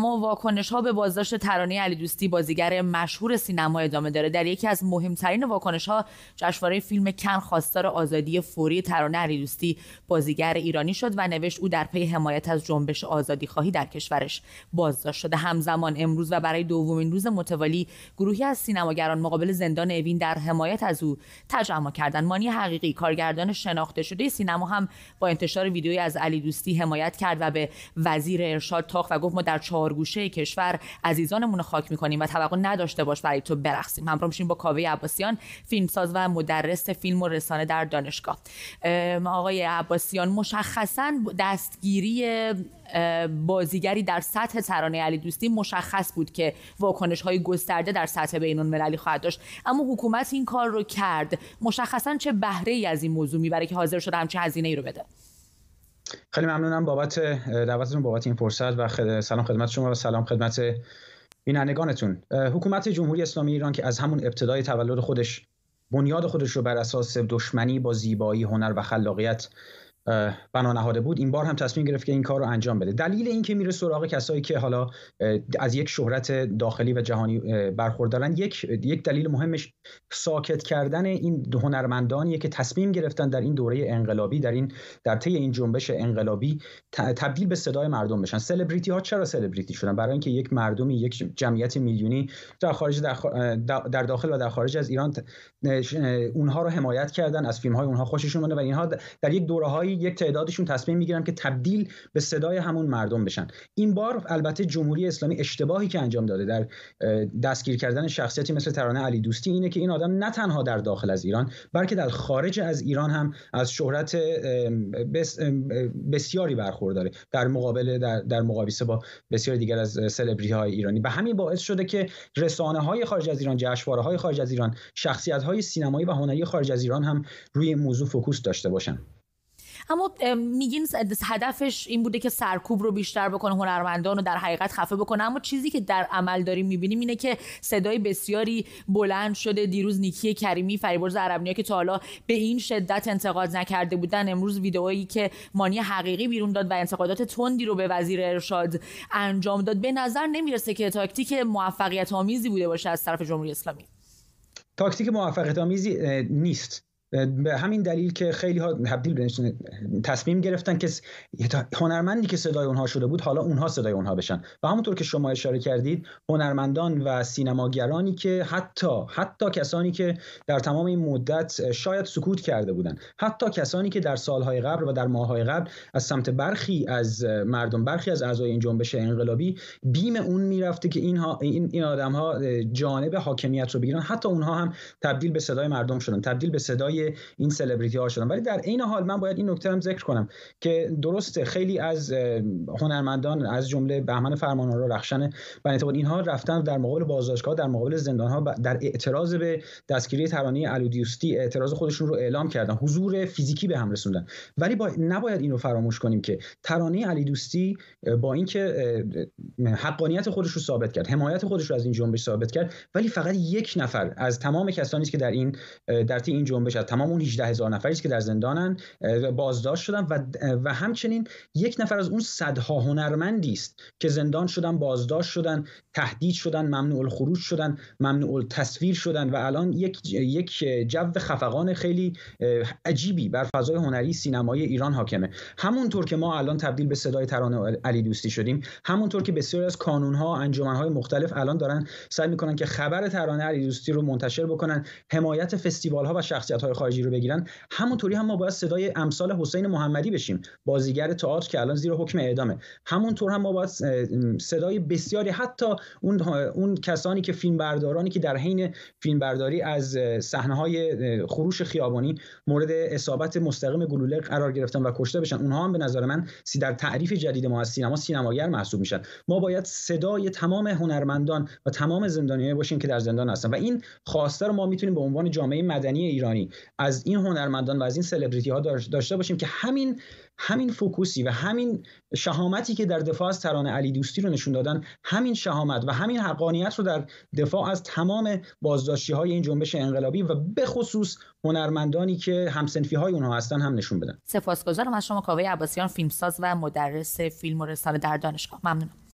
ما واکنش ها به بازداشت ترانه علی دوستی بازیگر مشهور سینما ادامه داره در یکی از مهمترین واکنش ها جشنواره فیلم کن خواستار آزادی فوری ترانه علی دوستی بازیگر ایرانی شد و نوشت او در پی حمایت از جنبش آزادی خواهی در کشورش بازداشت شده همزمان امروز و برای دومین روز متوالی گروهی از سینماگران مقابل زندان اوین در حمایت از او تجمع کردن مانی حقیقی کارگردان شناخته شده سینما هم با انتشار ویدیویی از علی دوستی حمایت کرد و به وزیر ارشاد و گفت ما در چهار گوشه کشور عزیزانمون رو خاک میکنیم و توقع نداشته باش برای تو برقصیم همراه میشیم با کاوه عباسیان فیلمساز و مدرس فیلم و رسانه در دانشگاه آقای عباسیان مشخصا دستگیری بازیگری در سطح ترانه علی دوستی مشخص بود که واکنش های گسترده در سطح بینون مللی خواهد داشت اما حکومت این کار رو کرد مشخصا چه بهره ای از این موضوع میبره که حاضر شده چه هزینه ای رو بده خیلی ممنونم بابت دعوتتون بابت این فرصت و سلام خدمت شما و سلام خدمت بینندگانتون حکومت جمهوری اسلامی ایران که از همون ابتدای تولد خودش بنیاد خودش رو بر اساس دشمنی با زیبایی هنر و خلاقیت بنا نهاده بود این بار هم تصمیم گرفت که این کار رو انجام بده دلیل اینکه میره سراغ کسایی که حالا از یک شهرت داخلی و جهانی برخوردارن یک یک دلیل مهمش ساکت کردن این هنرمندانیه که تصمیم گرفتن در این دوره انقلابی در این در طی این جنبش انقلابی تبدیل به صدای مردم بشن سلبریتی ها چرا سلبریتی شدن برای اینکه یک مردمی یک جمعیت میلیونی در خارج در, داخل و در خارج از ایران اونها رو حمایت کردن از فیلم های اونها خوششون و اینها در یک دوره های یک تعدادشون تصمیم میگیرن که تبدیل به صدای همون مردم بشن این بار البته جمهوری اسلامی اشتباهی که انجام داده در دستگیر کردن شخصیتی مثل ترانه علی دوستی اینه که این آدم نه تنها در داخل از ایران بلکه در خارج از ایران هم از شهرت بسیاری برخورداره در مقابل در, در با بسیاری دیگر از سلبریتی های ایرانی به همین باعث شده که رسانه های خارج از ایران جشنواره های خارج از ایران شخصیت های سینمایی و هنری خارج از ایران هم روی موضوع فوکوس داشته باشند. اما میگین هدفش این بوده که سرکوب رو بیشتر بکنه هنرمندان رو در حقیقت خفه بکنه اما چیزی که در عمل داریم میبینیم اینه که صدای بسیاری بلند شده دیروز نیکی کریمی فریبرز عربنیا که تا حالا به این شدت انتقاد نکرده بودن امروز ویدئویی که مانی حقیقی بیرون داد و انتقادات تندی رو به وزیر ارشاد انجام داد به نظر نمیرسه که تاکتیک موفقیت آمیزی بوده باشه از طرف جمهوری اسلامی تاکتیک موفقیت آمیزی نیست به همین دلیل که خیلی ها تبدیل تصمیم گرفتن که هنرمندی که صدای اونها شده بود حالا اونها صدای اونها بشن و همونطور که شما اشاره کردید هنرمندان و سینماگرانی که حتی حتی کسانی که در تمام این مدت شاید سکوت کرده بودن حتی کسانی که در سالهای قبل و در ماههای قبل از سمت برخی از مردم برخی از اعضای این جنبش انقلابی بیم اون میرفته که این, این, این آدم جانب حاکمیت رو بگیرن حتی اونها هم تبدیل به صدای مردم شدن تبدیل به صدای این سلبریتی ها شدن ولی در این حال من باید این نکته هم ذکر کنم که درسته خیلی از هنرمندان از جمله بهمن فرمانآرا رخشن بنیتاباد اینها رفتن در مقابل بازداشتگاه در مقابل زندان ها در اعتراض به دستگیری ترانه الودیوستی اعتراض خودشون رو اعلام کردن حضور فیزیکی به هم رسوندن ولی نباید این رو فراموش کنیم که ترانه علی دوستی با اینکه حقانیت خودش رو ثابت کرد حمایت خودش رو از این جنبش ثابت کرد ولی فقط یک نفر از تمام کسانی که در این در این جنبش از تمام اون 18 هزار نفری که در زندانن بازداشت شدن و و همچنین یک نفر از اون صدها هنرمندی است که زندان شدن بازداشت شدن تهدید شدن ممنوع الخروج شدن ممنوع التصویر شدن و الان یک یک جو خفقان خیلی عجیبی بر فضای هنری سینمای ایران حاکمه همونطور که ما الان تبدیل به صدای ترانه علی دوستی شدیم همونطور که بسیاری از کانونها انجمنهای مختلف الان دارن سعی میکنن که خبر ترانه علی دوستی رو منتشر بکنن حمایت فستیوال ها و شخصیت های خارجی رو بگیرن همونطوری هم ما باید صدای امثال حسین محمدی بشیم بازیگر تئاتر که الان زیر حکم اعدامه همونطور هم ما باید صدای بسیاری حتی اون اون کسانی که فیلمبردارانی که در حین فیلمبرداری از صحنه های خروش خیابانی مورد اصابت مستقیم گلوله قرار گرفتن و کشته بشن اونها هم به نظر من سی در تعریف جدید ما از سینما سینماگر محسوب میشن ما باید صدای تمام هنرمندان و تمام زندانیان باشیم که در زندان هستن و این خواسته رو ما میتونیم به عنوان جامعه مدنی ایرانی از این هنرمندان و از این سلبریتی ها داشته باشیم که همین همین فوکوسی و همین شهامتی که در دفاع از ترانه علی دوستی رو نشون دادن همین شهامت و همین حقانیت رو در دفاع از تمام بازداشتی های این جنبش انقلابی و به خصوص هنرمندانی که همسنفی های اونها هستن هم نشون بدن سپاسگزارم از شما کاوه عباسیان فیلمساز و مدرس فیلم و رسانه در دانشگاه ممنونم